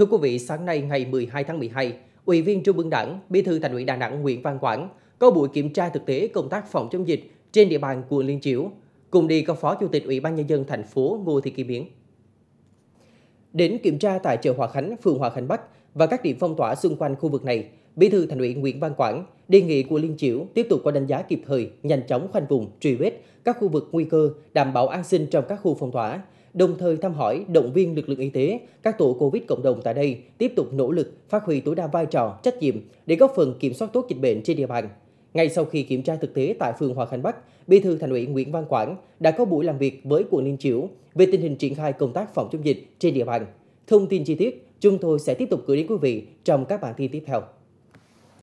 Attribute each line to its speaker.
Speaker 1: Thưa quý vị, sáng nay ngày 12 tháng 12, Ủy viên Trung ương Đảng, Bí thư Thành ủy Đà Nẵng Nguyễn Văn Quảng có buổi kiểm tra thực tế công tác phòng chống dịch trên địa bàn quận Liên Chiểu. Cùng đi có Phó Chủ tịch Ủy ban nhân dân thành phố Ngô Thị Kim Biến. Đến kiểm tra tại chợ Hòa Khánh, phường Hòa Khánh Bắc và các điểm phong tỏa xung quanh khu vực này, Bí thư Thành ủy Nguyễn Văn Quảng đề nghị của Liên Chiểu tiếp tục có đánh giá kịp thời, nhanh chóng khoanh vùng, truy vết các khu vực nguy cơ, đảm bảo an sinh trong các khu phong tỏa, đồng thời thăm hỏi, động viên lực lượng y tế, các tổ COVID cộng đồng tại đây tiếp tục nỗ lực phát huy tối đa vai trò, trách nhiệm để góp phần kiểm soát tốt dịch bệnh trên địa bàn. Ngay sau khi kiểm tra thực tế tại phường Hòa Khánh Bắc, Bí thư Thành ủy Nguyễn Văn Quảng đã có buổi làm việc với quận Liên Chiểu về tình hình triển khai công tác phòng chống dịch trên địa bàn. Thông tin chi tiết chúng tôi sẽ tiếp tục gửi đến quý vị trong các bản tin tiếp theo.